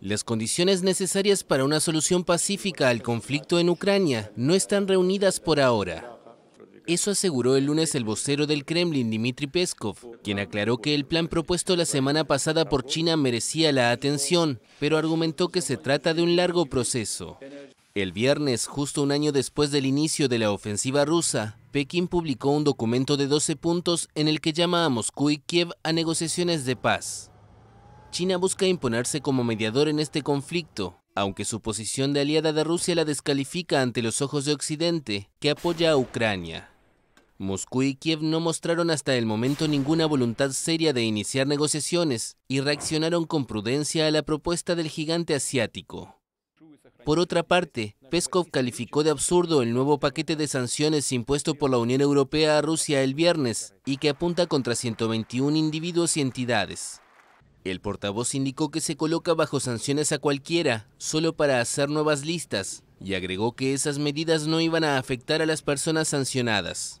Las condiciones necesarias para una solución pacífica al conflicto en Ucrania no están reunidas por ahora. Eso aseguró el lunes el vocero del Kremlin, Dmitry Peskov, quien aclaró que el plan propuesto la semana pasada por China merecía la atención, pero argumentó que se trata de un largo proceso. El viernes, justo un año después del inicio de la ofensiva rusa, Pekín publicó un documento de 12 puntos en el que llama a Moscú y Kiev a negociaciones de paz. China busca imponerse como mediador en este conflicto, aunque su posición de aliada de Rusia la descalifica ante los ojos de Occidente, que apoya a Ucrania. Moscú y Kiev no mostraron hasta el momento ninguna voluntad seria de iniciar negociaciones y reaccionaron con prudencia a la propuesta del gigante asiático. Por otra parte, Peskov calificó de absurdo el nuevo paquete de sanciones impuesto por la Unión Europea a Rusia el viernes y que apunta contra 121 individuos y entidades. El portavoz indicó que se coloca bajo sanciones a cualquiera, solo para hacer nuevas listas, y agregó que esas medidas no iban a afectar a las personas sancionadas.